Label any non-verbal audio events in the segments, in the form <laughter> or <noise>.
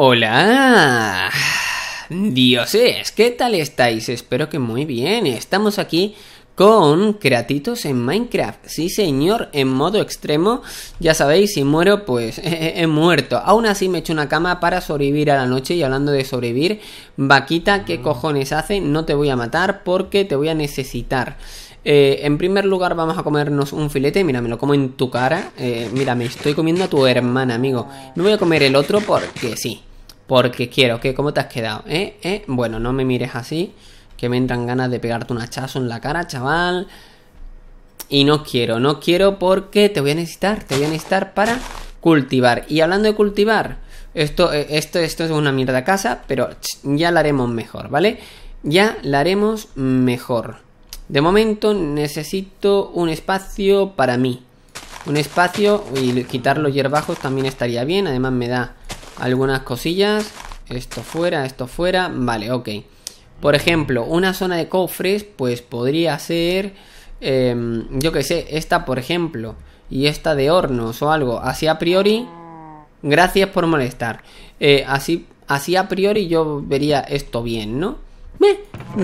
Hola. Dioses, ¿qué tal estáis? Espero que muy bien. Estamos aquí con creatitos en Minecraft. Sí, señor, en modo extremo. Ya sabéis, si muero, pues <laughs> he, muerto. Aún así me echo una cama para sobrevivir a la noche. Y hablando de sobrevivir, vaquita, ¿qué mm. cojones hace? No te voy a matar porque te voy a necesitar. Eh, en primer lugar, vamos a comernos un filete. Mira, me lo como en tu cara. Eh, mira, me estoy comiendo a tu hermana, amigo. No voy a comer el otro porque sí porque quiero, ¿qué? ¿Cómo te has quedado? ¿Eh? ¿Eh? Bueno, no me mires así, que me entran ganas de pegarte un hachazo en la cara, chaval. Y no quiero, no quiero porque te voy a necesitar, te voy a necesitar para cultivar. Y hablando de cultivar, esto, eh, esto, esto es una mierda casa, pero ya la haremos mejor, ¿vale? Ya la haremos mejor. De momento necesito un espacio para mí. Un espacio y quitar los hierbajos también estaría bien, además me da algunas cosillas. Esto fuera, esto fuera. Vale, ok. Por ejemplo, una zona de cofres, pues podría ser, em, yo que sé, esta por ejemplo, y esta de hornos o algo. Así a priori, gracias por molestar. Eh, así, así a priori yo vería esto bien, ¿no? me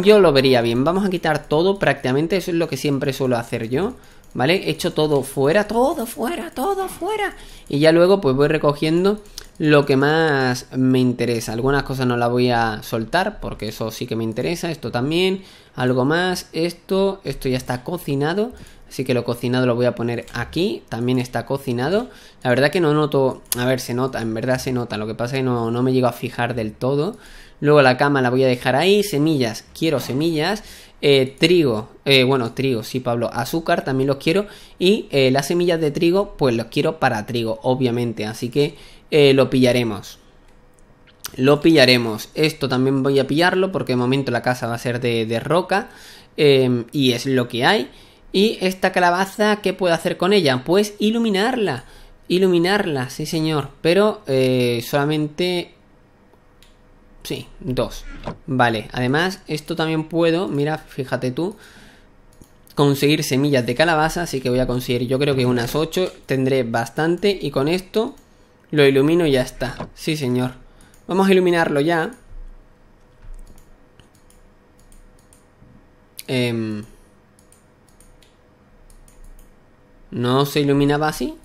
yo lo vería bien. Vamos a quitar todo prácticamente, eso es lo que siempre suelo hacer yo. ¿Vale? hecho todo fuera, todo fuera, todo fuera. Y ya luego pues voy recogiendo lo que más me interesa. Algunas cosas no las voy a soltar porque eso sí que me interesa, esto también, algo más, esto, esto ya está cocinado, así que lo cocinado lo voy a poner aquí, también está cocinado. La verdad que no noto, a ver, se nota, en verdad se nota, lo que pasa es que no, no me llego a fijar del todo. Luego la cama la voy a dejar ahí, semillas, quiero semillas, eh, trigo, eh, bueno, trigo, sí, Pablo, azúcar también los quiero y eh, las semillas de trigo, pues los quiero para trigo, obviamente, así que... Eh, lo pillaremos. Lo pillaremos. Esto también voy a pillarlo porque de momento la casa va a ser de, roca. Em, y es lo que hay. Y esta calabaza, ¿qué puedo hacer con ella? Pues iluminarla. Iluminarla, sí señor. Pero eh, solamente... Sí, dos. Vale, además esto también puedo, mira, fíjate tú, conseguir semillas de calabaza, así que voy a conseguir yo creo que unas 8, tendré bastante y con esto lo ilumino y ya está. Sí, señor. Vamos a iluminarlo ya. Em. ¿No se iluminaba así?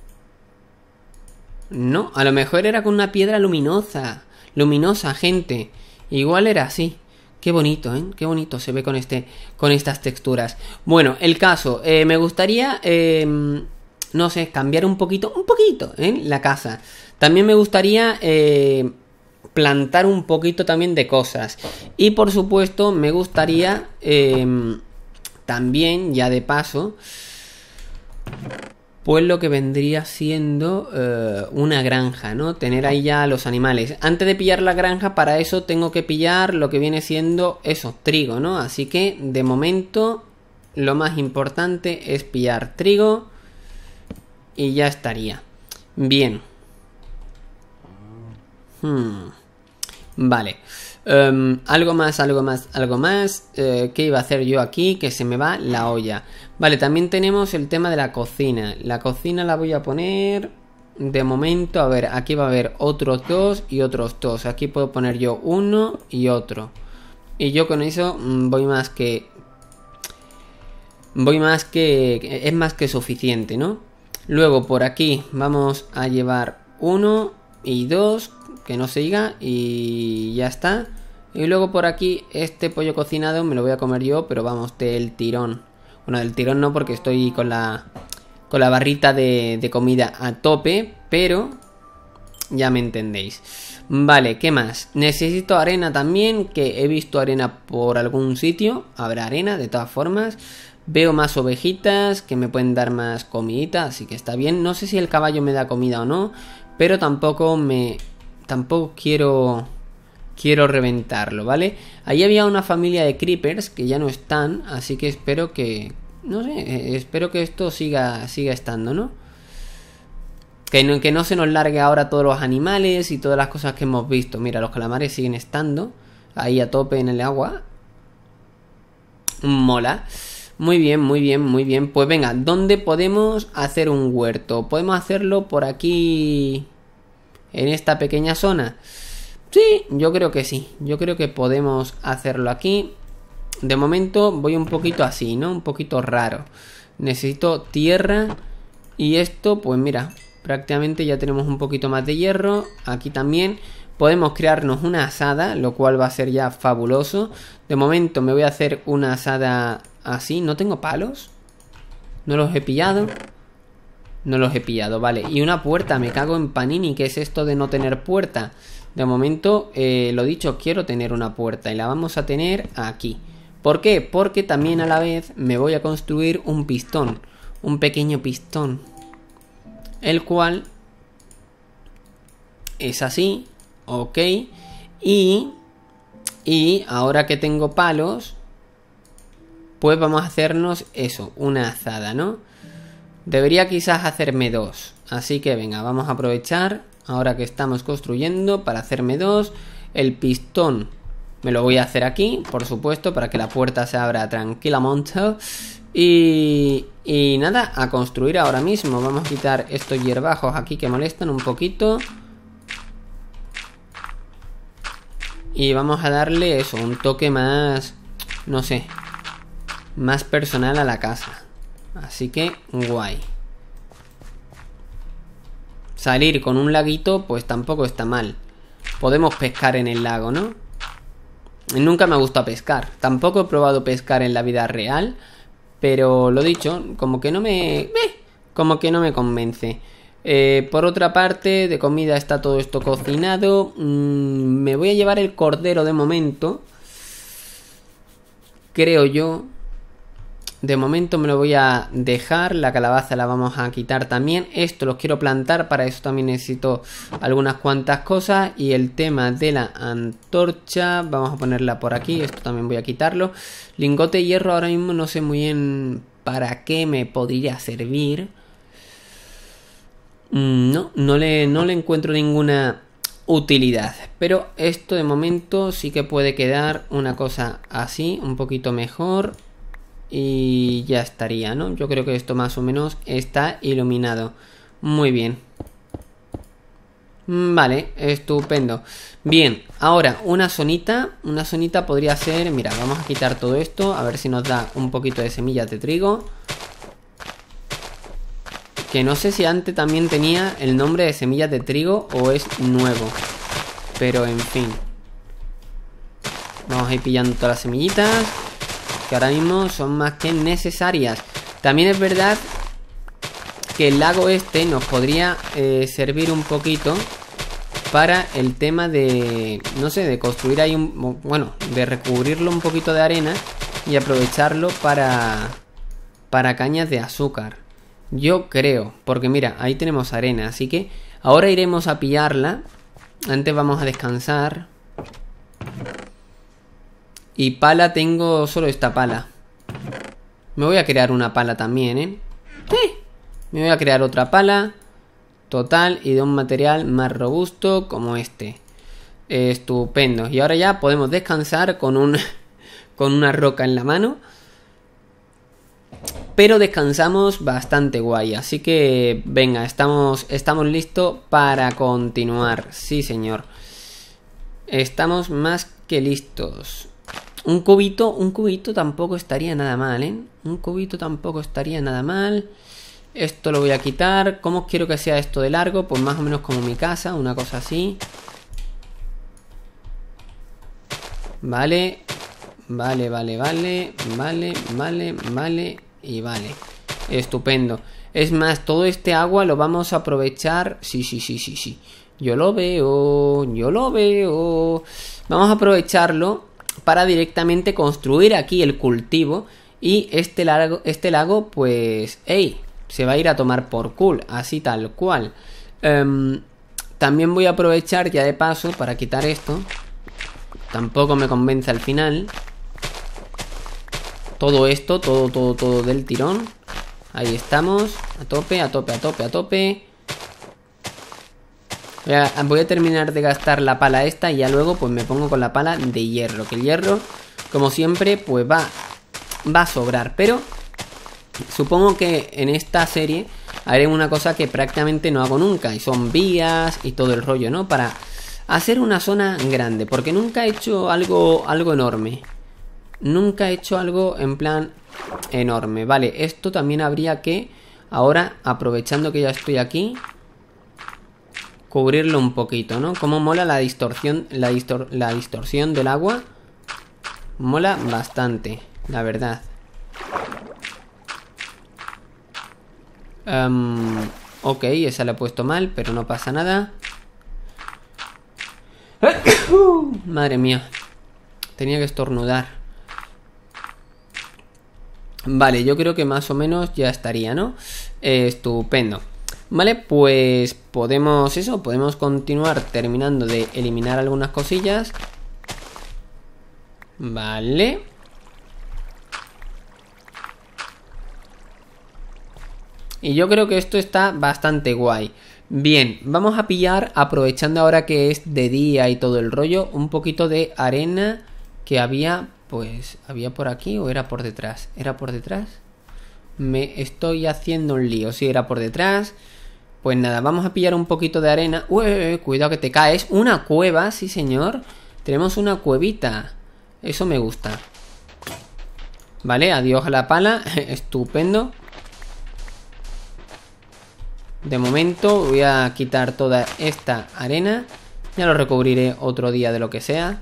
No, a lo mejor era con una piedra luminosa. Luminosa, gente. Igual era así. Qué bonito, ¿eh? Qué bonito se ve con, este, con estas texturas. Bueno, el caso. Eh, me gustaría... Em, no sé, cambiar un poquito, un poquito, ¿eh? La casa. También me gustaría eh, plantar un poquito también de cosas. Y por supuesto, me gustaría eh, también, ya de paso, pues lo que vendría siendo eh, una granja, ¿no? Tener ahí ya los animales. Antes de pillar la granja, para eso tengo que pillar lo que viene siendo eso, trigo, ¿no? Así que de momento lo más importante es pillar trigo y ya estaría. Bien. Hmm. Vale. Em, algo más, algo más, algo más. Eh, ¿Qué iba a hacer yo aquí? Que se me va la olla. Vale, también tenemos el tema de la cocina. La cocina la voy a poner... De momento, a ver, aquí va a haber otros dos y otros dos. Aquí puedo poner yo uno y otro. Y yo con eso mm, voy más que... Voy más que... Es más que suficiente, ¿no? Luego por aquí vamos a llevar uno y dos que no se diga y ya está. Y luego por aquí este pollo cocinado me lo voy a comer yo, pero vamos, del tirón. Bueno, del tirón no porque estoy con la, con la barrita de, de comida a tope, pero ya me entendéis. Vale, ¿qué más? Necesito arena también, que he visto arena por algún sitio. Habrá arena de todas formas. Veo más ovejitas que me pueden dar más comidita, así que está bien. No sé si el caballo me da comida o no, pero tampoco me... Tampoco quiero... Quiero reventarlo, ¿vale? Ahí había una familia de creepers que ya no están, así que espero que... No sé, eh, espero que esto siga, siga estando, ¿no? Que, no, que no se nos largue ahora todos los animales y todas las cosas que hemos visto. Mira, los calamares siguen estando ahí a tope en el agua. Mola. Muy bien, muy bien, muy bien. Pues venga, ¿dónde podemos hacer un huerto? ¿Podemos hacerlo por aquí? ¿En esta pequeña zona? Sí, yo creo que sí. Yo creo que podemos hacerlo aquí. De momento voy un poquito así, ¿no? Un poquito raro. Necesito tierra. Y esto, pues mira, prácticamente ya tenemos un poquito más de hierro. Aquí también podemos crearnos una asada, lo cual va a ser ya fabuloso. De momento me voy a hacer una asada así, no tengo palos. No los he pillado. No los he pillado, vale. Y una puerta, me cago en panini. ¿Qué es esto de no tener puerta? De momento, eh, lo dicho, quiero tener una puerta y la vamos a tener aquí. ¿Por qué? Porque también a la vez me voy a construir un pistón. Un pequeño pistón. El cual es así. Ok. Y, y ahora que tengo palos, pues vamos a hacernos eso, una azada, ¿no? Debería quizás hacerme dos. Así que venga, vamos a aprovechar ahora que estamos construyendo para hacerme dos. El pistón me lo voy a hacer aquí, por supuesto, para que la puerta se abra tranquilamente. Y, y nada, a construir ahora mismo. Vamos a quitar estos hierbajos aquí que molestan un poquito. Y vamos a darle eso, un toque más, no sé, más personal a la casa. Así que guay. Salir con un laguito pues tampoco está mal. Podemos pescar en el lago, ¿no? Nunca me ha gustado pescar. Tampoco he probado pescar en la vida real. Pero lo dicho, como que no me... Eh, como que no me convence. Eh, por otra parte, de comida está todo esto cocinado. Mm, me voy a llevar el cordero de momento. Creo yo. De momento me lo voy a dejar, la calabaza la vamos a quitar también. Esto los quiero plantar, para eso también necesito algunas cuantas cosas. Y el tema de la antorcha, vamos a ponerla por aquí, esto también voy a quitarlo. Lingote de hierro ahora mismo no sé muy bien para qué me podría servir. Mm, no, no le, no le encuentro ninguna utilidad. Pero esto de momento sí que puede quedar una cosa así, un poquito mejor y ya estaría, ¿no? Yo creo que esto más o menos está iluminado. Muy bien. Mm, vale, estupendo. Bien, ahora una zonita, una zonita podría ser, mira, vamos a quitar todo esto, a ver si nos da un poquito de semillas de trigo. Que no sé si antes también tenía el nombre de semillas de trigo o es nuevo. Pero en fin. Vamos a ir pillando todas las semillitas que ahora mismo son más que necesarias. También es verdad que el lago este nos podría eh, servir un poquito para el tema de, no sé, de construir ahí un, bueno, de recubrirlo un poquito de arena y aprovecharlo para, para cañas de azúcar. Yo creo, porque mira, ahí tenemos arena, así que ahora iremos a pillarla. Antes vamos a descansar. Y pala tengo solo esta pala. Me voy a crear una pala también, ¿eh? Me voy a crear otra pala. Total y de un material más robusto como este. Estupendo. Y ahora ya podemos descansar con, un, <laughs> con una roca en la mano. Pero descansamos bastante guay. Así que venga, estamos, estamos listos para continuar. Sí, señor. Estamos más que listos. Un cubito, un cubito tampoco estaría nada mal, ¿eh? Un cubito tampoco estaría nada mal. Esto lo voy a quitar. ¿Cómo quiero que sea esto de largo? Pues más o menos como mi casa, una cosa así. Vale, vale, vale, vale, vale, vale, vale y vale. Estupendo. Es más, todo este agua lo vamos a aprovechar. Sí, sí, sí, sí, sí. Yo lo veo, yo lo veo. Vamos a aprovecharlo para directamente construir aquí el cultivo y este, este lago pues, hey, se va a ir a tomar por cool, así tal cual. Em, también voy a aprovechar ya de paso para quitar esto. Tampoco me convence al final. Todo esto, todo, todo, todo del tirón. Ahí estamos. A tope, a tope, a tope, a tope. Voy a, terminar de gastar la pala esta y ya luego pues me pongo con la pala de hierro. Que el hierro, como siempre, pues va, va a sobrar. Pero supongo que en esta serie haré una cosa que prácticamente no hago nunca. Y son vías y todo el rollo, ¿no? Para hacer una zona grande. Porque nunca he hecho algo, algo enorme. Nunca he hecho algo en plan enorme. Vale, esto también habría que... Ahora, aprovechando que ya estoy aquí, cubrirlo un poquito, ¿no? Como mola la distorsión, la, la distorsión del agua. Mola bastante, la verdad. Em, ok, esa la he puesto mal, pero no pasa nada. <coughs> Madre mía. Tenía que estornudar. Vale, yo creo que más o menos ya estaría, ¿no? estupendo. Vale, pues podemos eso, podemos continuar terminando de eliminar algunas cosillas. Vale. Y yo creo que esto está bastante guay. Bien, vamos a pillar, aprovechando ahora que es de día y todo el rollo, un poquito de arena que había, pues, había por aquí o era por detrás. Era por detrás. Me estoy haciendo un lío. Si era por detrás. Pues nada, vamos a pillar un poquito de arena. cuidado que te caes. Una cueva, sí señor. Tenemos una cuevita. Eso me gusta. Vale, adiós a la pala. <laughs> Estupendo. De momento voy a quitar toda esta arena. Ya lo recubriré otro día de lo que sea.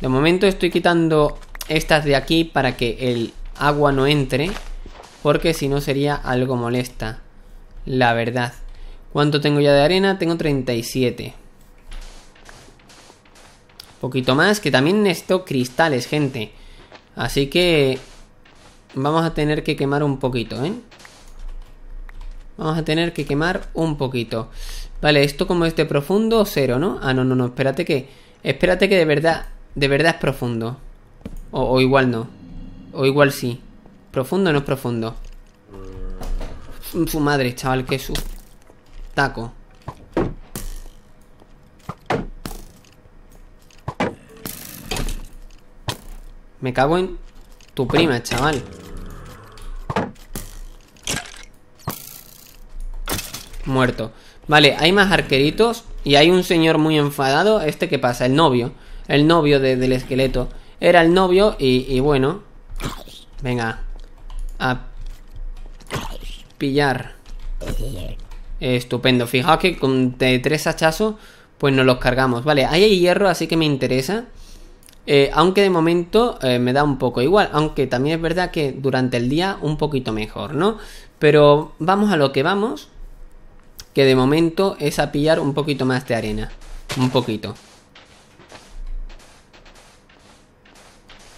De momento estoy quitando estas de aquí para que el agua no entre, porque si no sería algo molesta, la verdad. ¿Cuánto tengo ya de arena? Tengo 37. Poquito más, que también necesito cristales, gente. Así que vamos a tener que quemar un poquito, ¿eh? Vamos a tener que quemar un poquito. Vale, esto como este profundo, cero, ¿no? Ah, no, no, no, espérate que... Espérate que de verdad, de verdad es profundo. o igual no. O igual sí. ¿Profundo o no es profundo? Mm. Su madre, chaval, que su... Taco. Me cago en tu prima, chaval. Muerto. Vale, hay más arqueritos y hay un señor muy enfadado. ¿Este qué pasa? El novio. El novio del esqueleto. Era el novio y, y bueno, Venga. A pillar. Estupendo. Fijaos que con tres hachazos, pues nos los cargamos. Vale, ahí hay hierro, así que me interesa. Eh, aunque de momento eh, me da un poco igual. Aunque también es verdad que durante el día un poquito mejor, ¿no? Pero vamos a lo que vamos. Que de momento es a pillar un poquito más de arena. Un poquito.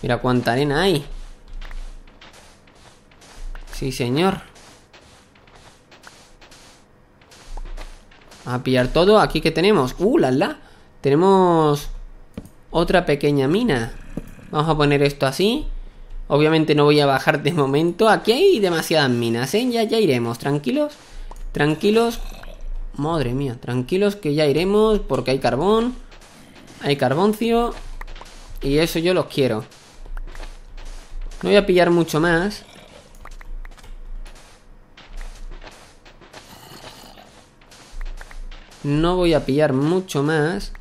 Mira cuánta arena hay. Sí, señor. a pillar todo. Aquí que tenemos. ¡Uh, la la! Tenemos otra pequeña mina. Vamos a poner esto así. Obviamente no voy a bajar de momento. Aquí hay demasiadas minas, ¿eh? Ya, ya iremos. Tranquilos. Tranquilos. Madre mía. Tranquilos que ya iremos porque hay carbón. Hay carboncio. Y eso yo los quiero. No voy a pillar mucho más. No voy a pillar mucho más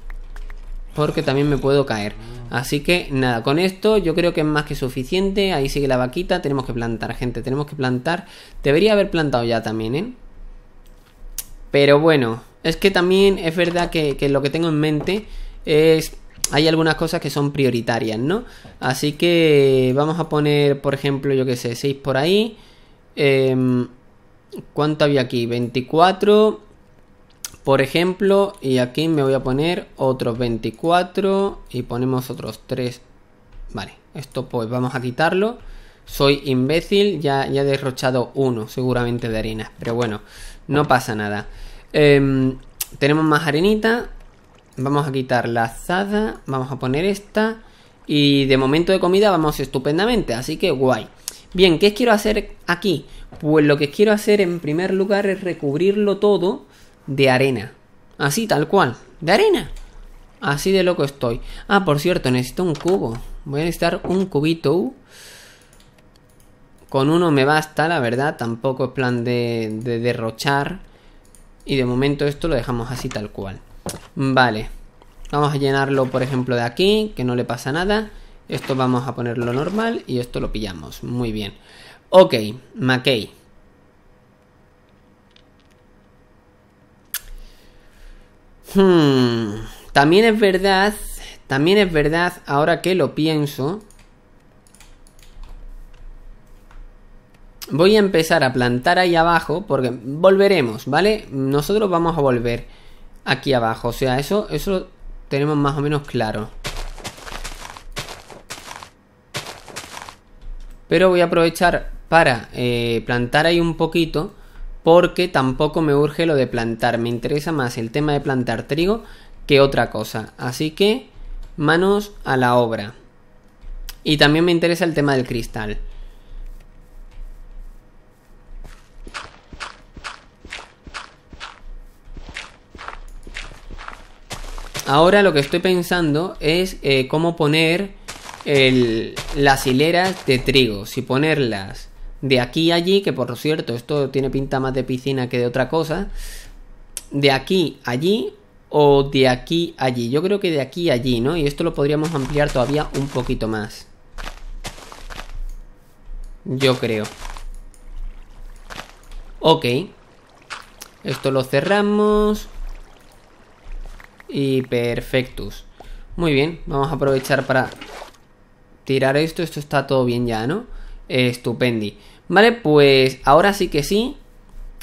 porque también me puedo caer. Así que nada, con esto yo creo que es más que suficiente. Ahí sigue la vaquita. Tenemos que plantar, gente. Tenemos que plantar. Debería haber plantado ya también, ¿eh? Pero bueno, es que también es verdad que, lo que tengo en mente es... Hay algunas cosas que son prioritarias, ¿no? Así que vamos a poner, por ejemplo, yo que sé, 6 por ahí. Em, ¿Cuánto había aquí? 24. Por ejemplo, y aquí me voy a poner otros 24 y ponemos otros 3. Vale, esto pues vamos a quitarlo. Soy imbécil, ya, ya he derrochado uno seguramente de harina, pero bueno, no pasa nada. Em, tenemos más arenita. vamos a quitar la azada, vamos a poner esta y de momento de comida vamos estupendamente, así que guay. Bien, ¿qué quiero hacer aquí? Pues lo que quiero hacer en primer lugar es recubrirlo todo de arena. Así, tal cual. De arena. Así de loco estoy. Ah, por cierto, necesito un cubo. Voy a necesitar un cubito. Con uno me basta, la verdad. Tampoco es plan de, derrochar. Y de momento esto lo dejamos así tal cual. Vale. Vamos a llenarlo, por ejemplo, de aquí, que no le pasa nada. Esto vamos a ponerlo normal y esto lo pillamos. Muy bien. Ok, Mackey. Hmm, también es verdad, también es verdad, ahora que lo pienso, voy a empezar a plantar ahí abajo porque volveremos, ¿vale? Nosotros vamos a volver aquí abajo, o sea, eso, eso lo tenemos más o menos claro. Pero voy a aprovechar para eh, plantar ahí un poquito porque tampoco me urge lo de plantar, me interesa más el tema de plantar trigo que otra cosa, así que manos a la obra. Y también me interesa el tema del cristal. Ahora lo que estoy pensando es eh, cómo poner las hileras de trigo. Si ponerlas de aquí allí, que por cierto, esto tiene pinta más de piscina que de otra cosa. De aquí allí o de aquí allí. Yo creo que de aquí allí, ¿no? Y esto lo podríamos ampliar todavía un poquito más. Yo creo. Ok. Esto lo cerramos. Y perfectus. Muy bien, vamos a aprovechar para tirar esto. Esto está todo bien ya, ¿no? estupendi. Vale, pues ahora sí que sí.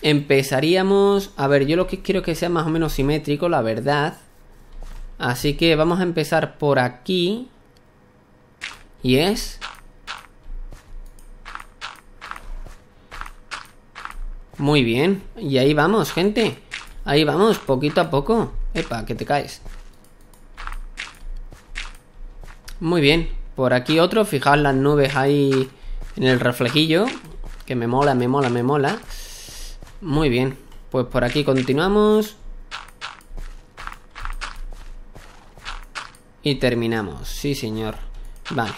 Empezaríamos... A ver, yo lo que quiero que sea más o menos simétrico, la verdad. Así que vamos a empezar por aquí. Y es... Muy bien. Y ahí vamos, gente. Ahí vamos, poquito a poco. Epa, que te caes. Muy bien. Por aquí otro. Fijad las nubes ahí en el reflejillo, que me mola, me mola, me mola. Muy bien, pues por aquí continuamos. Y terminamos, sí señor. Vale.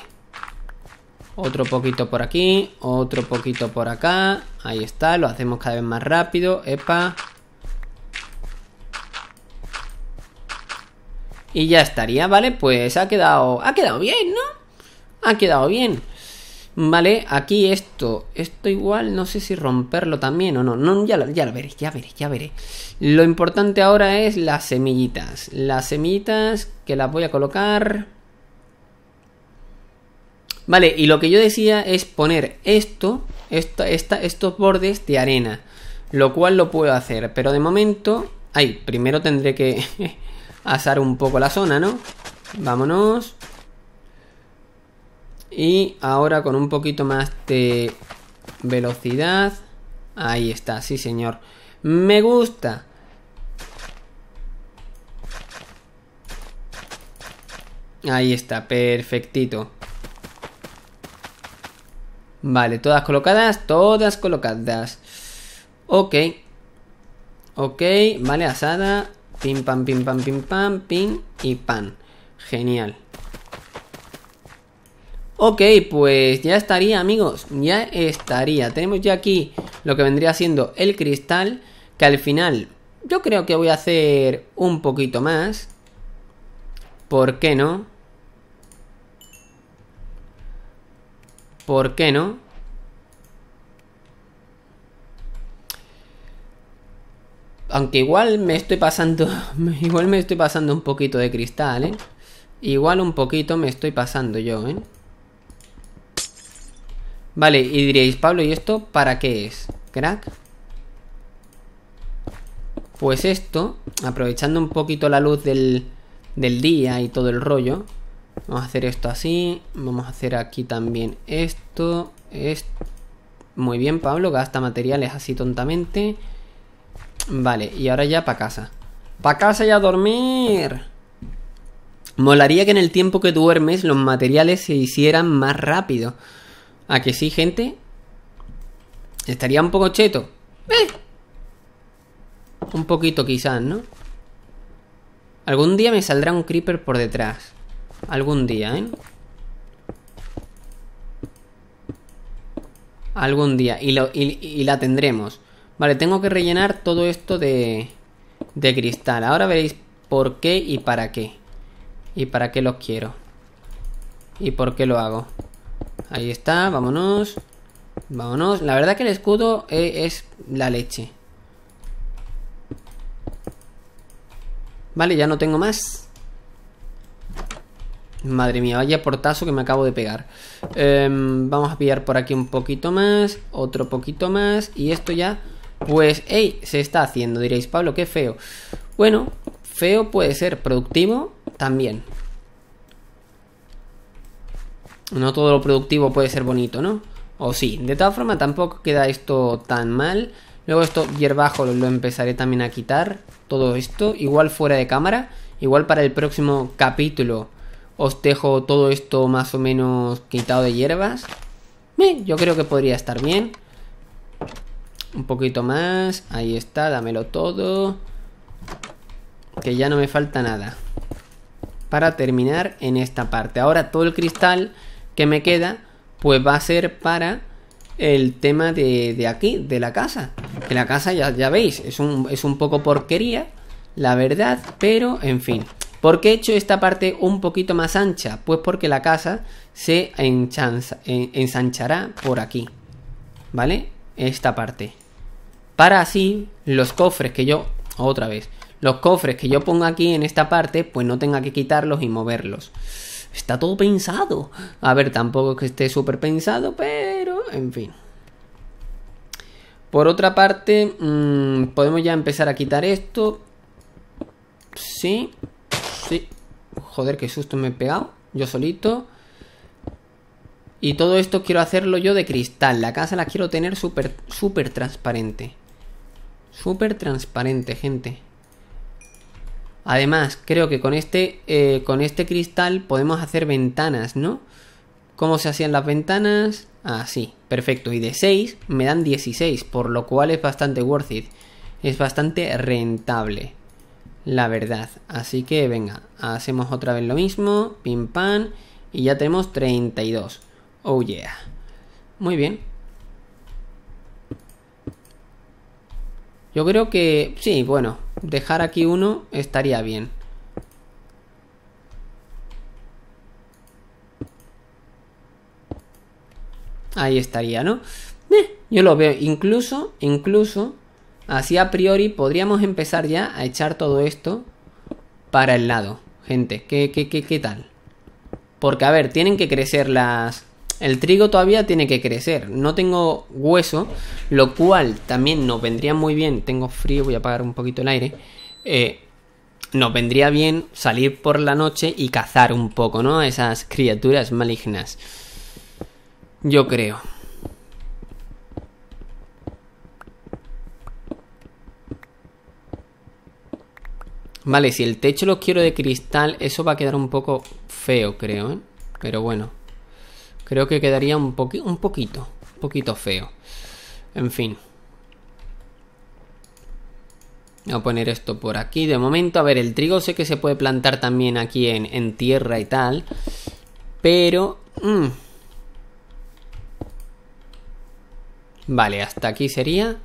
Otro poquito por aquí, otro poquito por acá. Ahí está, lo hacemos cada vez más rápido. Epa. Y ya estaría, ¿vale? Pues ha quedado... Ha quedado bien, ¿no? Ha quedado bien. Vale, aquí esto, esto igual, no sé si romperlo también o no, no ya, lo, ya veré, ya veré, ya veré. Lo importante ahora es las semillitas, las semillitas que las voy a colocar. Vale, y lo que yo decía es poner esto, estos bordes de arena, lo cual lo puedo hacer, pero de momento, ay, primero tendré que <laughs> asar un poco la zona, ¿no? Vámonos, y ahora con un poquito más de velocidad. Ahí está, sí señor. Me gusta. Ahí está, perfectito. Vale, todas colocadas, todas colocadas. Ok. Ok, vale, asada. Pim, pam, pim, pam, pim, pam, pim y pan. Genial. Ok, pues ya estaría amigos, ya estaría. Tenemos ya aquí lo que vendría siendo el cristal, que al final yo creo que voy a hacer un poquito más. ¿Por qué no? ¿Por qué no? Aunque igual me estoy pasando, <laughs> igual me estoy pasando un poquito de cristal, ¿eh? Igual un poquito me estoy pasando yo, ¿eh? Vale, y diréis, Pablo, ¿y esto para qué es? Crack. Pues esto, aprovechando un poquito la luz del, día y todo el rollo, vamos a hacer esto así, vamos a hacer aquí también esto, esto. Muy bien, Pablo, gasta materiales así tontamente. Vale, y ahora ya para casa. ¡Para casa y a dormir! Molaría que en el tiempo que duermes los materiales se hicieran más rápido. ¿A que sí, gente? Estaría un poco cheto. Eh. Un poquito quizás, ¿no? Algún día me saldrá un creeper por detrás. Algún día, ¿eh? Algún día. Y, la tendremos. Vale, tengo que rellenar todo esto de, de cristal. Ahora veréis por qué y para qué. Y para qué los quiero. Y por qué lo hago. Ahí está, vámonos. Vámonos. La verdad que el escudo eh, es, la leche. Vale, ya no tengo más. Madre mía, vaya portazo que me acabo de pegar. Em, vamos a pillar por aquí un poquito más, otro poquito más. Y esto ya, pues, ¡ey! Se está haciendo, diréis, Pablo, qué feo. Bueno, feo puede ser, productivo también no todo lo productivo puede ser bonito, ¿no? O sí, de todas formas tampoco queda esto tan mal. Luego esto hierbajo lo, empezaré también a quitar, todo esto, igual fuera de cámara, igual para el próximo capítulo os dejo todo esto más o menos quitado de hierbas. yo creo que podría estar bien. Un poquito más, ahí está, dámelo todo. Que ya no me falta nada. Para terminar en esta parte. Ahora todo el cristal que me queda, pues va a ser para el tema de, de aquí, de la casa. Que la casa ya, ya veis, es un, es un poco porquería, la verdad, pero en fin. ¿Por qué he hecho esta parte un poquito más ancha? Pues porque la casa se enchanza, ensanchará por aquí, ¿vale? Esta parte. Para así, los cofres que yo... Otra vez. Los cofres que yo ponga aquí en esta parte, pues no tenga que quitarlos y moverlos. Está todo pensado. A ver, tampoco que esté súper pensado, pero en fin. Por otra parte, mm, podemos ya empezar a quitar esto. Sí, sí. Joder, qué susto me he pegado. Yo solito. Y todo esto quiero hacerlo yo de cristal. La casa la quiero tener súper, súper transparente. Súper transparente, gente. Además, creo que con este, eh, con este cristal podemos hacer ventanas, ¿no? ¿Cómo se hacían las ventanas? Así, ah, perfecto. Y de 6 me dan 16, por lo cual es bastante worth it. Es bastante rentable, la verdad. Así que venga, hacemos otra vez lo mismo, pim pam, y ya tenemos 32. Oh yeah. Muy bien. Yo creo que... Sí, bueno, Dejar aquí uno estaría bien. Ahí estaría, ¿no? Eh, yo lo veo. Incluso, incluso, así a priori podríamos empezar ya a echar todo esto para el lado. Gente, ¿qué, qué, qué, qué tal? Porque, a ver, tienen que crecer las, el trigo todavía tiene que crecer. No tengo hueso, lo cual también nos vendría muy bien. Tengo frío, voy a apagar un poquito el aire. Eh, nos vendría bien salir por la noche y cazar un poco, ¿no? Esas criaturas malignas. Yo creo. Vale, si el techo lo quiero de cristal, eso va a quedar un poco feo, creo, ¿eh? Pero bueno. Creo que quedaría un, un poquito, un poquito feo. En fin. Voy a poner esto por aquí de momento. A ver, el trigo sé que se puede plantar también aquí en, tierra y tal. Pero... Mm. Vale, hasta aquí sería.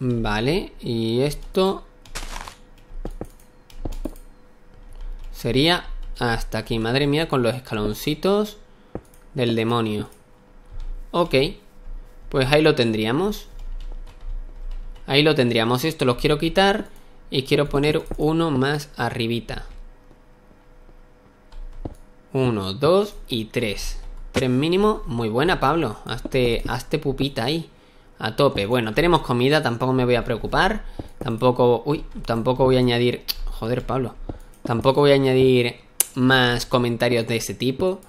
Vale, y esto... Sería hasta aquí. Madre mía, con los escaloncitos del demonio. Ok. Pues ahí lo tendríamos. Ahí lo tendríamos. Esto lo quiero quitar. Y quiero poner uno más arribita. Uno, dos y tres. Tres mínimo. Muy buena, Pablo. Hazte, pupita ahí. A tope. Bueno, tenemos comida. Tampoco me voy a preocupar. Tampoco... Uy, tampoco voy a añadir... Joder, Pablo. Tampoco voy a añadir más comentarios de ese tipo.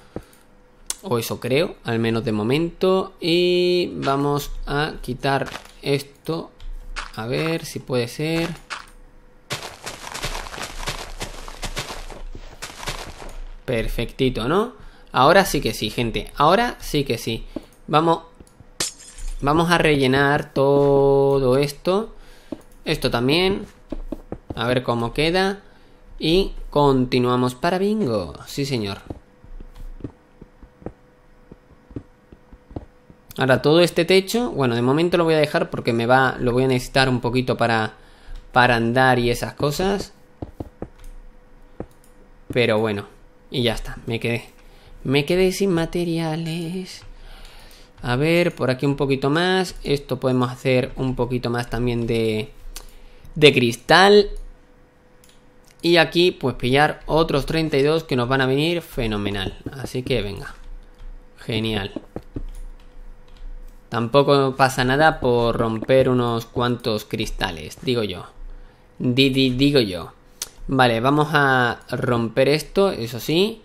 O eso creo, al menos de momento. Y vamos a quitar esto. A ver si puede ser. Perfectito, ¿no? Ahora sí que sí, gente. Ahora sí que sí. Vamos, vamos a rellenar todo esto. Esto también. A ver cómo queda. Y continuamos para bingo. Sí, señor. Ahora todo este techo, bueno, de momento lo voy a dejar porque me va, lo voy a necesitar un poquito para, para andar y esas cosas. Pero bueno, y ya está, me quedé. Me quedé sin materiales. A ver, por aquí un poquito más. Esto podemos hacer un poquito más también de, de cristal. Y aquí pues pillar otros 32 que nos van a venir fenomenal. Así que venga. Genial. Tampoco pasa nada por romper unos cuantos cristales, digo yo. digo yo. Vale, vamos a romper esto, eso sí.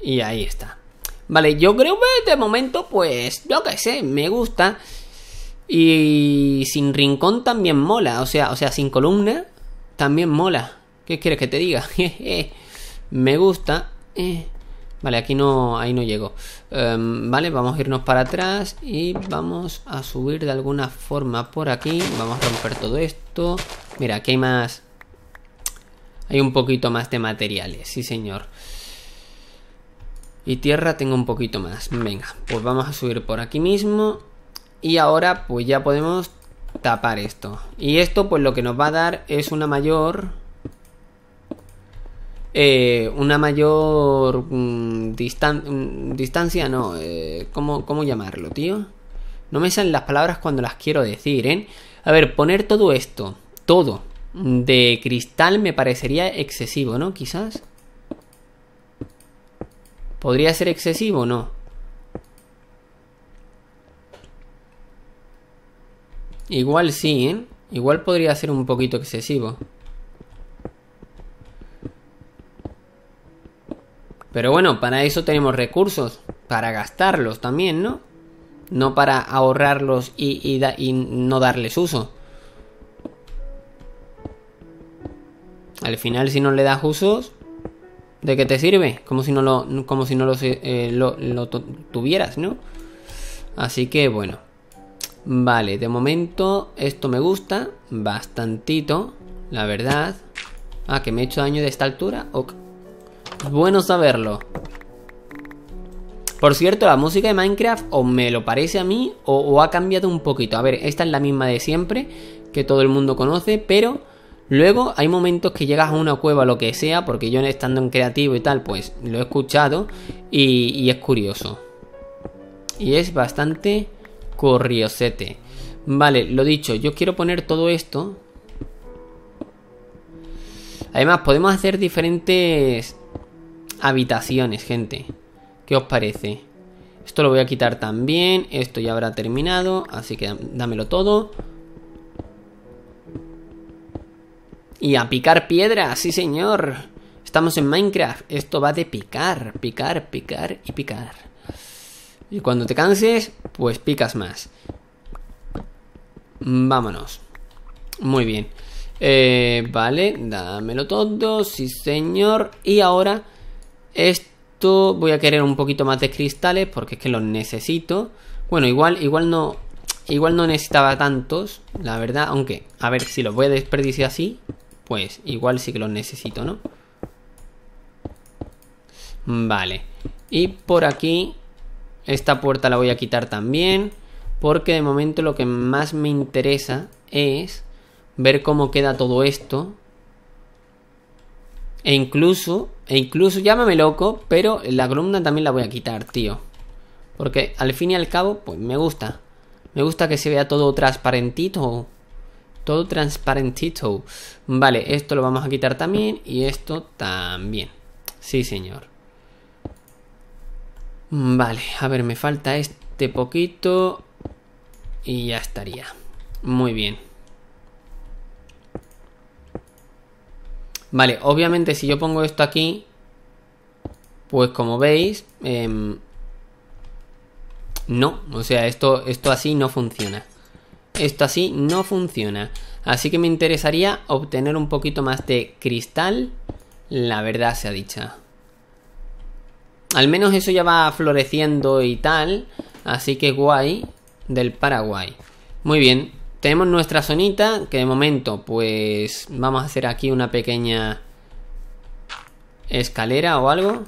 Y ahí está. Vale, yo creo que de momento, pues, yo qué sé, me gusta. Y sin rincón también mola, o sea, o sea, sin columna también mola. ¿Qué quieres que te diga? <laughs> Me gusta. Eh. Vale, aquí no, ahí no llego. Em, vale, vamos a irnos para atrás y vamos a subir de alguna forma por aquí. Vamos a romper todo esto. Mira, aquí hay más... Hay un poquito más de materiales, sí señor. Y tierra tengo un poquito más. Venga, pues vamos a subir por aquí mismo. Y ahora pues ya podemos tapar esto. Y esto pues lo que nos va a dar es una mayor... Eh, una mayor mm, mm, distancia, no, eh, ¿cómo, ¿cómo llamarlo, tío? No me salen las palabras cuando las quiero decir, ¿eh? A ver, poner todo esto, todo, de cristal me parecería excesivo, ¿no? Quizás. ¿Podría ser excesivo no? Igual sí, ¿eh? Igual podría ser un poquito excesivo. Pero bueno, para eso tenemos recursos, para gastarlos también, ¿no? No para ahorrarlos y, y, no darles uso. Al final, si no le das usos, ¿de qué te sirve? Como si no lo, como si no los, eh, lo tuvieras, ¿no? Así que bueno. Vale, de momento esto me gusta bastantito, la verdad. Ah, que me he hecho daño de esta altura. Ok. Bueno saberlo. Por cierto, la música de Minecraft o me lo parece a mí o, ha cambiado un poquito. A ver, esta es la misma de siempre que todo el mundo conoce, pero luego hay momentos que llegas a una cueva o lo que sea, porque yo estando en creativo y tal, pues lo he escuchado y es curioso. Y es bastante Corriosete. Vale, lo dicho, yo quiero poner todo esto. Además, podemos hacer diferentes habitaciones, gente. ¿Qué os parece? Esto lo voy a quitar también. Esto ya habrá terminado, así que dámelo todo. Y a picar piedra, sí señor. Estamos en Minecraft. Esto va de picar, picar, picar y picar. Y cuando te canses, pues picas más. Vámonos. Muy bien. Eh, vale, dámelo todo, sí señor. Y ahora esto voy a querer un poquito más de cristales porque es que los necesito. Bueno, igual, igual no, igual no necesitaba tantos, la verdad. Aunque, a ver, si los voy a desperdiciar así, pues igual sí que los necesito, ¿no? Vale. Y por aquí esta puerta la voy a quitar también. Porque de momento lo que más me interesa es ver cómo queda todo esto. E incluso, e incluso, llámame loco, pero la columna también la voy a quitar, tío. Porque al fin y al cabo, pues me gusta. Me gusta que se vea todo transparentito. Todo transparentito. Vale, esto lo vamos a quitar también y esto también. Sí, señor. Mm, vale, a ver, me falta este poquito y ya estaría. Muy bien. Vale, obviamente si yo pongo esto aquí, pues como veis, em, no, o sea, esto, esto así no funciona. Esto así no funciona. Así que me interesaría obtener un poquito más de cristal, la verdad sea dicha al menos eso ya va floreciendo y tal. Así que guay del Paraguay. Muy bien, tenemos nuestra zonita que de momento pues vamos a hacer aquí una pequeña escalera o algo.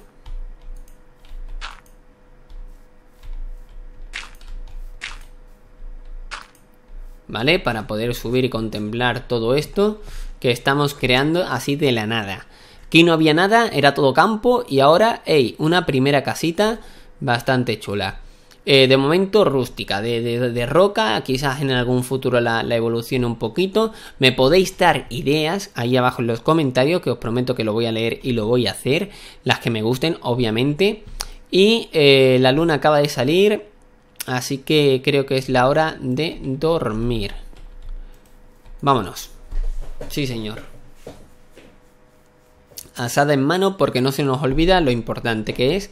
¿Vale? Para poder subir y contemplar todo esto que estamos creando así de la nada. Aquí no había nada, era todo campo y ahora, hey, una primera casita bastante chula. Eh, de momento rústica, de, roca, quizás en algún futuro la, evolucione un poquito. Me podéis dar ideas ahí abajo en los comentarios, que os prometo que lo voy a leer y lo voy a hacer, las que me gusten, obviamente. Y eh, la luna acaba de salir, así que creo que es la hora de dormir. Vámonos. Sí, señor asada en mano porque no se nos olvida lo importante que es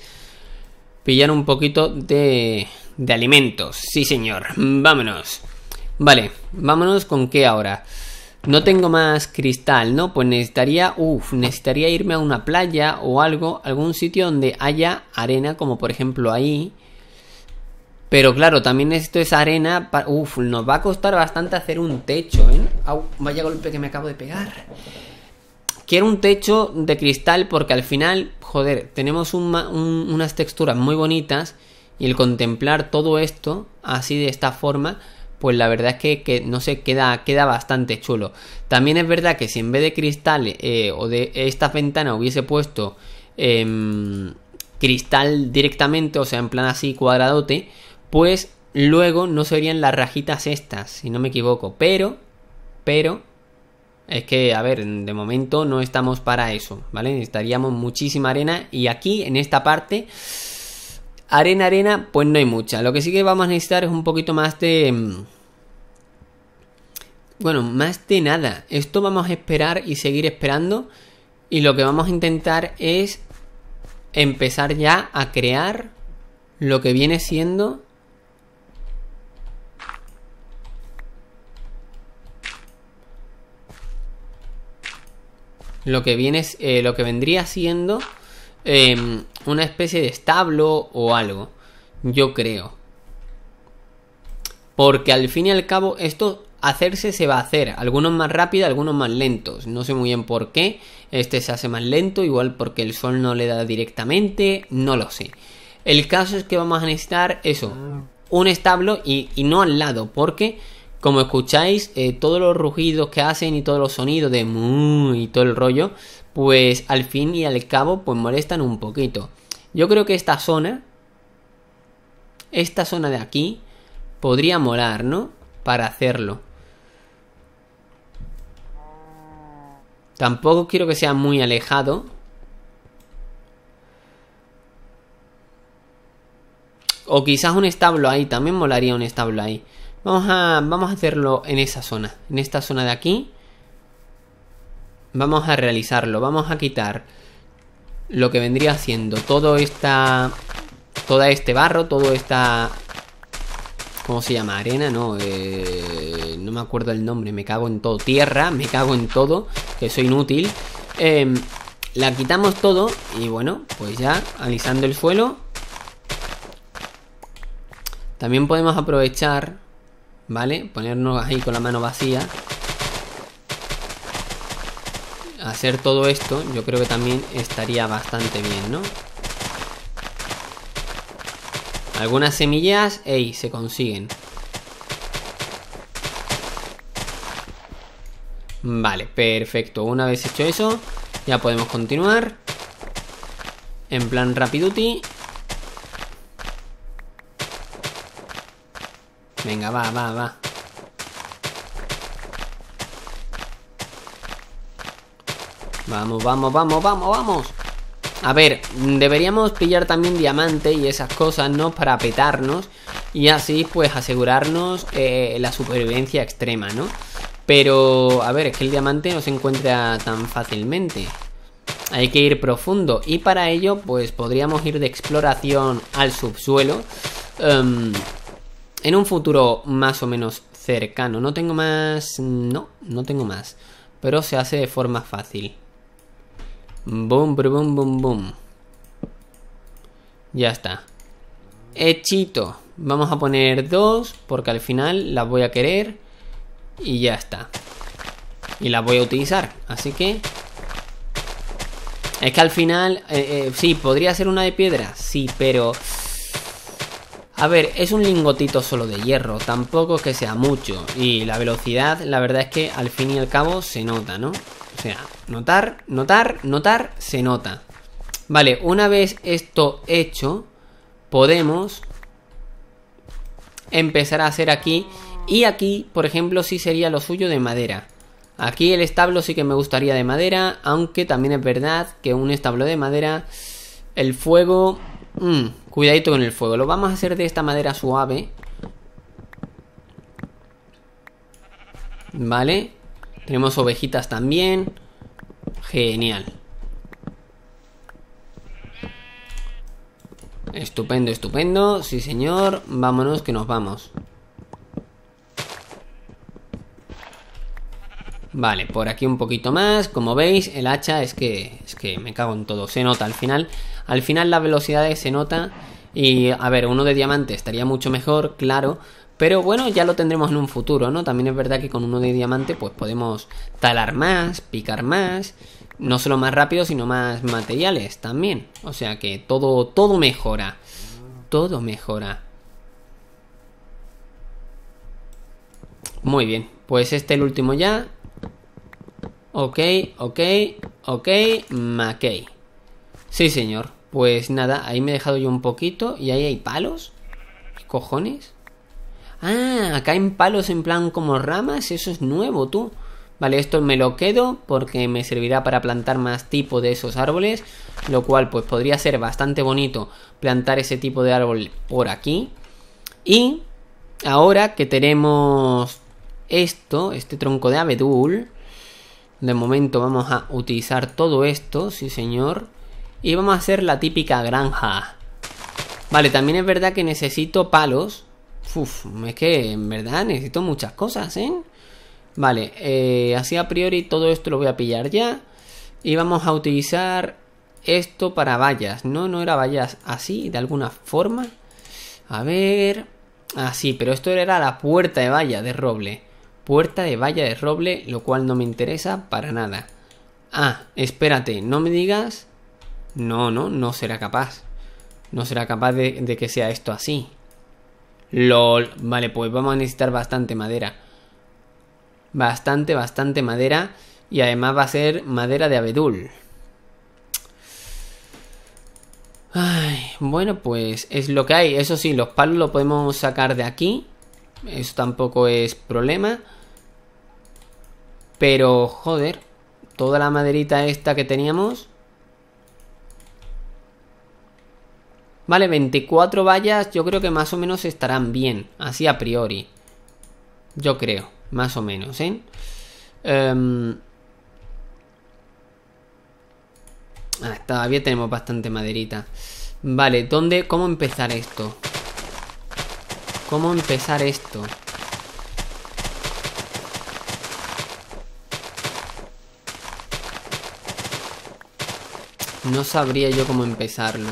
pillar un poquito de, de alimentos. Sí, señor, vámonos. Vale, vámonos con qué ahora. No tengo más cristal, ¿no? Pues necesitaría, uff, necesitaría irme a una playa o algo, algún sitio donde haya arena, como por ejemplo ahí. Pero claro, también esto es arena. Uf, nos va a costar bastante hacer un techo, ¿eh? vaya golpe que me acabo de pegar. Quiero un techo de cristal porque al final, joder, tenemos unas texturas muy bonitas y el contemplar todo esto así de esta forma, pues la verdad es que, no se queda, queda bastante chulo. También es verdad que si en vez de cristal eh, o de esta ventana hubiese puesto em, cristal directamente, o sea, en plan así cuadradote, pues luego no serían las rajitas estas, si no me equivoco, pero, pero es que, a ver, de momento no estamos para eso, ¿vale? Necesitaríamos muchísima arena y aquí, en esta parte, arena, arena, pues no hay mucha. Lo que sí que vamos a necesitar es un poquito más de... Mm, bueno, más de nada. Esto vamos a esperar y seguir esperando. Y lo que vamos a intentar es empezar ya a crear lo que viene siendo lo que viene es, eh, lo que vendría siendo em, una especie de establo o algo, yo creo. Porque al fin y al cabo esto hacerse se va a hacer, algunos más rápido algunos más lentos, no sé muy bien por qué, este se hace más lento, igual porque el sol no le da directamente, no lo sé. El caso es que vamos a necesitar eso, mm. un establo y, y no al lado, porque como escucháis, eh, todos los rugidos que hacen y todos los sonidos de mu y todo el rollo, pues al fin y al cabo, pues molestan un poquito. Yo creo que esta zona, esta zona de aquí, podría molar, ¿no? Para hacerlo. Tampoco quiero que sea muy alejado. O quizás un establo ahí, también molaría un establo ahí. Vamos a, hacerlo en esa zona, en esta zona de aquí. Vamos a realizarlo, vamos a quitar lo que vendría haciendo todo esta... Todo este barro, todo esta... ¿Cómo se llama? Arena, no, eh, no me acuerdo el nombre, me cago en todo. Tierra, me cago en todo, que soy inútil. Em, la quitamos todo y bueno, pues ya alisando el suelo. También podemos aprovechar ¿Vale? Ponernos ahí con la mano vacía. Hacer todo esto yo creo que también estaría bastante bien, ¿no? Algunas semillas, ey, se consiguen. Vale, perfecto. Una vez hecho eso, ya podemos continuar. En plan rapiduti. Venga, va, va, va. Vamos, vamos, vamos, vamos, vamos. A ver, deberíamos pillar también diamante y esas cosas, ¿no? Para petarnos y así pues asegurarnos eh, la supervivencia extrema, ¿no? Pero, a ver, es que el diamante no se encuentra tan fácilmente. Hay que ir profundo y para ello pues podríamos ir de exploración al subsuelo. Em, en un futuro más o menos cercano. No tengo más... No, no tengo más. Pero se hace de forma fácil. Boom, boom, boom, boom. Ya está. Hechito. Vamos a poner dos porque al final las voy a querer. Y ya está. Y las voy a utilizar. Así que... Es que al final... Eh, eh, sí, podría ser una de piedra. Sí, pero... A ver, es un lingotito solo de hierro, tampoco que sea mucho. Y la velocidad, la verdad es que al fin y al cabo se nota, ¿no? O sea, notar, notar, notar, se nota. Vale, una vez esto hecho, podemos empezar a hacer aquí. Y aquí, por ejemplo, sí sería lo suyo de madera. Aquí el establo sí que me gustaría de madera, aunque también es verdad que un establo de madera, el fuego... Mmm, Cuidadito con el fuego. Lo vamos a hacer de esta madera suave. Vale. Tenemos ovejitas también. Genial. Estupendo, estupendo. Sí, señor. Vámonos que nos vamos. Vale, por aquí un poquito más. Como veis, el hacha es que, es que me cago en todo. Se nota al final. Al final las velocidades se nota y a ver, uno de diamante estaría mucho mejor, claro, pero bueno, ya lo tendremos en un futuro, ¿no? También es verdad que con uno de diamante pues podemos talar más, picar más, no solo más rápido, sino más materiales también. O sea que todo todo mejora. Todo mejora. Muy bien, pues este el último ya. Ok, ok, ok, mackey. Sí, señor. Pues nada, ahí me he dejado yo un poquito y ahí hay palos. ¿Qué cojones? Ah, acá hay palos en plan como ramas, eso es nuevo, tú. Vale, esto me lo quedo porque me servirá para plantar más tipo de esos árboles, lo cual pues podría ser bastante bonito plantar ese tipo de árbol por aquí. Y ahora que tenemos esto, este tronco de abedul, de momento vamos a utilizar todo esto, sí señor. Y vamos a hacer la típica granja. Vale, también es verdad que necesito palos. Uf, es que en verdad necesito muchas cosas, ¿eh? Vale, eh, así a priori todo esto lo voy a pillar ya. Y vamos a utilizar esto para vallas. No, no era vallas así, de alguna forma. A ver... Así, ah, pero esto era la puerta de valla de roble. Puerta de valla de roble, lo cual no me interesa para nada. Ah, espérate, no me digas no, no, no será capaz. No será capaz de, que sea esto así. LOL. Vale, pues vamos a necesitar bastante madera. Bastante, bastante madera. Y además va a ser madera de abedul. Ay, bueno, pues es lo que hay. Eso sí, los palos los podemos sacar de aquí. Eso tampoco es problema. Pero, joder, toda la maderita esta que teníamos Vale, 24 vallas yo creo que más o menos estarán bien, así a priori. Yo creo, más o menos, ¿eh? Em, ah, todavía tenemos bastante maderita. Vale, ¿dónde? ¿Cómo empezar esto? ¿Cómo empezar esto? No sabría yo cómo empezarlo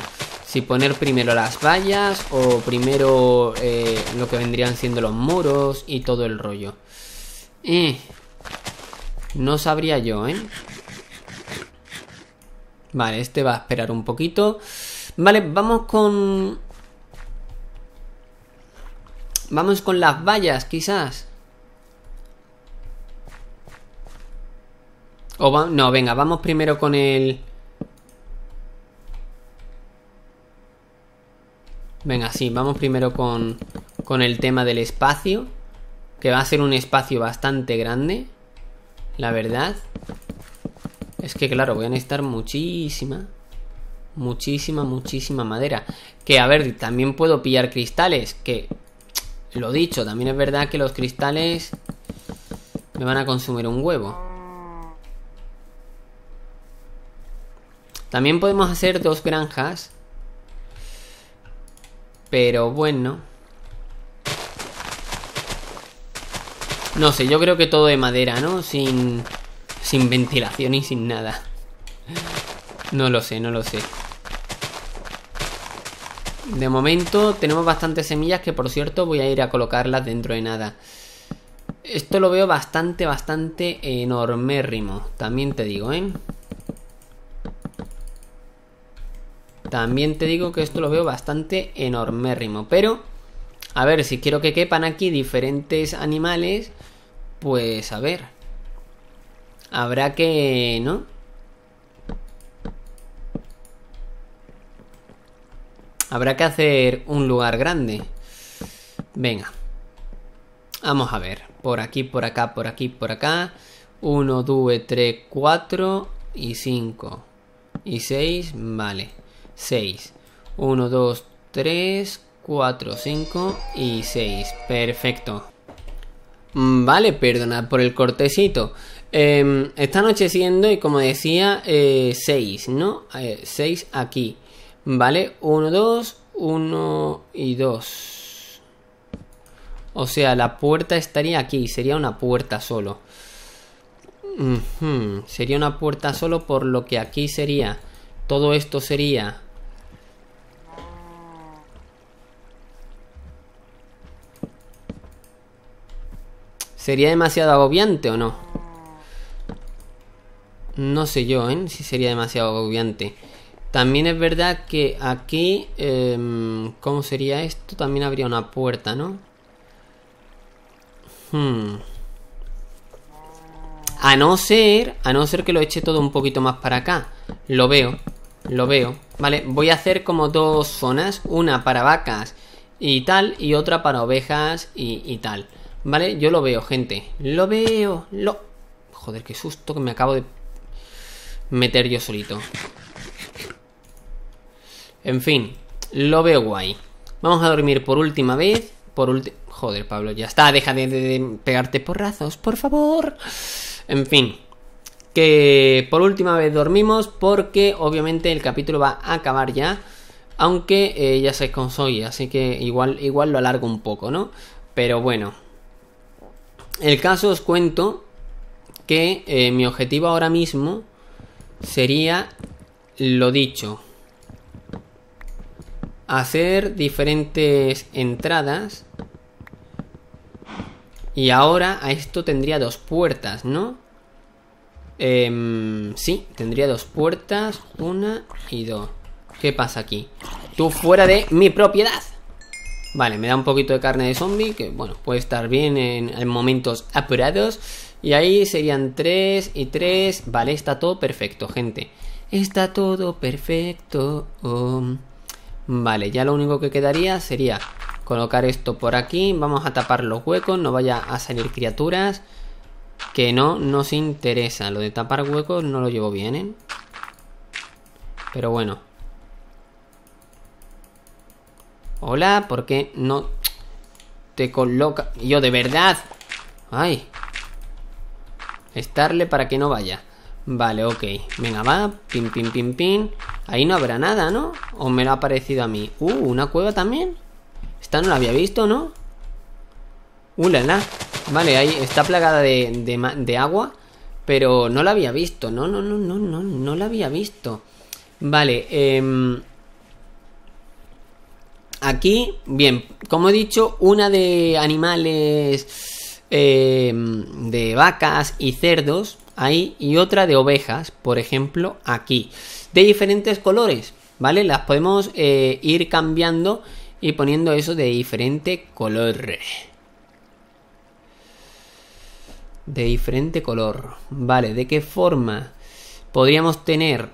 si poner primero las vallas o primero eh, lo que vendrían siendo los muros y todo el rollo. Eh, no sabría yo, ¿eh? Vale, este va a esperar un poquito. Vale, vamos con... Vamos con las vallas, quizás. O No, venga, vamos primero con el... Venga, sí, vamos primero con, con el tema del espacio, que va a ser un espacio bastante grande, la verdad. Es que claro, voy a necesitar muchísima, muchísima, muchísima madera. Que a ver, también puedo pillar cristales, que lo dicho, también es verdad que los cristales me van a consumir un huevo. También podemos hacer dos granjas pero bueno. No sé, yo creo que todo de madera, ¿no? Sin, ventilación y sin nada. No lo sé, no lo sé. De momento tenemos bastantes semillas que por cierto voy a ir a colocarlas dentro de nada. Esto lo veo bastante, bastante enormérrimo. También te digo, ¿eh? También te digo que esto lo veo bastante enormérrimo. Pero, a ver, si quiero que quepan aquí diferentes animales, pues a ver. Habrá que... ¿No? Habrá que hacer un lugar grande. Venga. Vamos a ver. Por aquí, por acá, por aquí, por acá. 1, 2, 3, 4 y 5. Y 6, vale. 6. 1, 2, 3, 4, 5 y 6. Perfecto. Mm, vale, perdona por el cortecito. Em, está anocheciendo y como decía, 6, eh, ¿no? 6 eh, aquí. Vale, 1, 2, 1 y 2. O sea, la puerta estaría aquí, sería una puerta solo. Sería una puerta solo por lo que aquí sería. Todo esto sería ¿Sería demasiado agobiante o no? No sé yo, ¿eh? Si sería demasiado agobiante. También es verdad que aquí... Em, ¿Cómo sería esto? También habría una puerta, ¿no? Hmm. A no ser... A no ser que lo eche todo un poquito más para acá. Lo veo. Lo veo. Vale, voy a hacer como dos zonas. Una para vacas y tal. Y otra para ovejas y tal. ¿Vale? Yo lo veo, gente. Lo veo. Lo... Joder, qué susto que me acabo de meter yo solito. En fin, lo veo guay. Vamos a dormir por última vez. Por último... Joder, Pablo, ya está. Deja de, pegarte porrazos, por favor. En fin, que por última vez dormimos porque obviamente el capítulo va a acabar ya. Aunque eh, ya se con soy, así que igual, igual lo alargo un poco, ¿no? Pero bueno, el caso os cuento que eh, mi objetivo ahora mismo sería lo dicho. Hacer diferentes entradas. Y ahora a esto tendría dos puertas, ¿no? Em, sí, tendría dos puertas. Una y dos. ¿Qué pasa aquí? Tú fuera de mi propiedad. Vale, me da un poquito de carne de zombie, que bueno, puede estar bien en, momentos apurados. Y ahí serían 3 y 3. Vale, está todo perfecto, gente. Está todo perfecto. Um, vale, ya lo único que quedaría sería colocar esto por aquí. Vamos a tapar los huecos, no vaya a salir criaturas. Que no nos interesa. Lo de tapar huecos no lo llevo bien, ¿eh? Pero bueno, Hola, ¿por qué no te coloca? Yo, de verdad. Ay. Estarle para que no vaya. Vale, ok. Venga, va. Pin, pin, pin, pin. Ahí no habrá nada, ¿no? ¿O me lo ha parecido a mí? Uh, ¿una cueva también? Esta no la había visto, ¿no? Uh, Vale, ahí está plagada de, de agua. Pero no la había visto. No, no, no, no, no. No la había visto. Vale, eh aquí, bien, como he dicho, una de animales em, de vacas y cerdos ahí y otra de ovejas, por ejemplo, aquí, de diferentes colores, ¿vale? Las podemos eh, ir cambiando y poniendo eso de diferente color. De diferente color, ¿vale? ¿De qué forma podríamos tener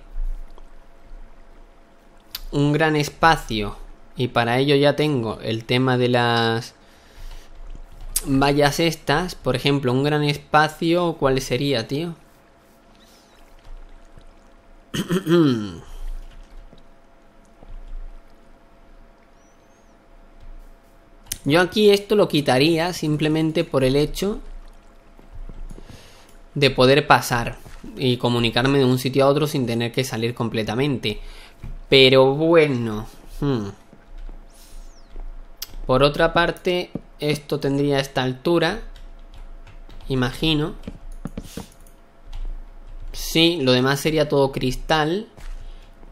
un gran espacio y para ello ya tengo el tema de las vallas estas. Por ejemplo, un gran espacio, ¿cuál sería, tío? <clears throat> Yo aquí esto lo quitaría simplemente por el hecho de poder pasar y comunicarme de un sitio a otro sin tener que salir completamente. Pero bueno. Hmm. Por otra parte, esto tendría esta altura, imagino. Sí, lo demás sería todo cristal,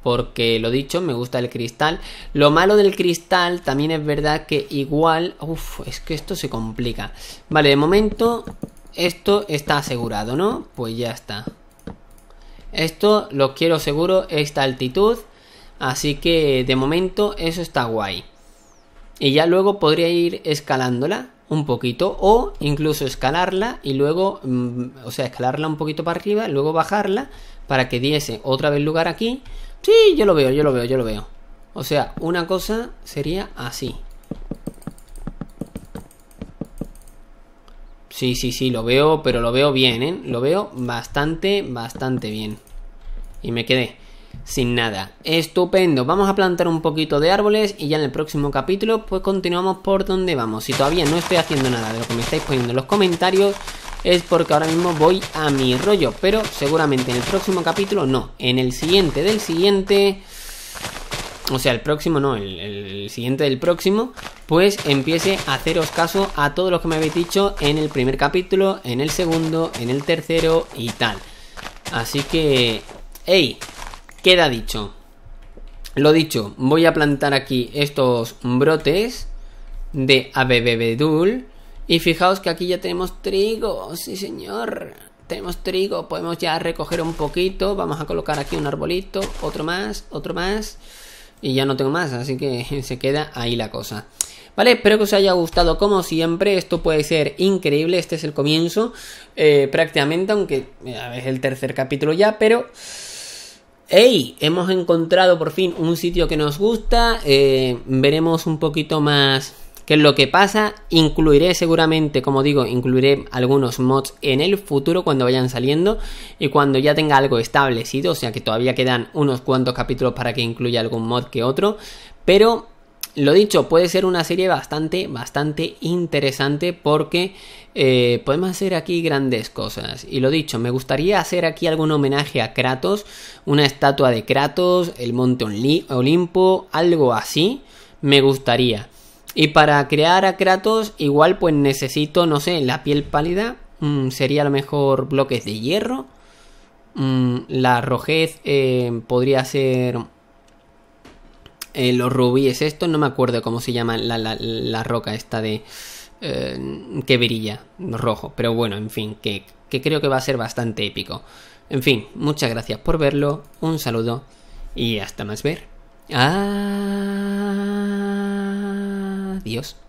porque lo dicho, me gusta el cristal. Lo malo del cristal también es verdad que igual... Uf, es que esto se complica. Vale, de momento esto está asegurado, ¿no? Pues ya está. Esto lo quiero seguro, esta altitud. Así que de momento eso está guay y ya luego podría ir escalándola un poquito o incluso escalarla y luego, mm, o sea, escalarla un poquito para arriba, luego bajarla para que diese otra vez lugar aquí. Sí, yo lo veo, yo lo veo, yo lo veo. O sea, una cosa sería así. Sí, sí, sí, lo veo, pero lo veo bien, ¿eh? Lo veo bastante, bastante bien. Y me quedé sin nada. Estupendo, vamos a plantar un poquito de árboles y ya en el próximo capítulo pues continuamos por donde vamos. Si todavía no estoy haciendo nada de lo que me estáis poniendo en los comentarios es porque ahora mismo voy a mi rollo, pero seguramente en el próximo capítulo no, en el siguiente del siguiente... O sea, el próximo no, el, siguiente del próximo, pues empiece a haceros caso a todo lo que me habéis dicho en el primer capítulo, en el segundo, en el tercero y tal. Así que, hey, Queda dicho. Lo dicho, voy a plantar aquí estos brotes de abebedul Y fijaos que aquí ya tenemos trigo, sí señor. Tenemos trigo, podemos ya recoger un poquito. Vamos a colocar aquí un arbolito, otro más, otro más. Y ya no tengo más, así que <laughs> se queda ahí la cosa. Vale, espero que os haya gustado como siempre. Esto puede ser increíble. Este es el comienzo, eh, prácticamente, aunque es eh, el tercer capítulo ya, pero hey, hemos encontrado por fin un sitio que nos gusta, eh, veremos un poquito más qué es lo que pasa, incluiré seguramente, como digo, incluiré algunos mods en el futuro cuando vayan saliendo y cuando ya tenga algo establecido, o sea que todavía quedan unos cuantos capítulos para que incluya algún mod que otro, pero lo dicho, puede ser una serie bastante, bastante interesante porque eh, podemos hacer aquí grandes cosas. Y lo dicho, me gustaría hacer aquí algún homenaje a Kratos, una estatua de Kratos, el monte Olimpo, algo así, me gustaría. Y para crear a Kratos, igual pues necesito, no sé, la piel pálida, mm, sería a lo mejor bloques de hierro, mm, la rojez eh, podría ser eh, los rubíes, esto no me acuerdo cómo se llama la, roca esta de... Eh, que brilla rojo, pero bueno, en fin, que, que creo que va a ser bastante épico. En fin, muchas gracias por verlo, un saludo y hasta más ver. Adiós.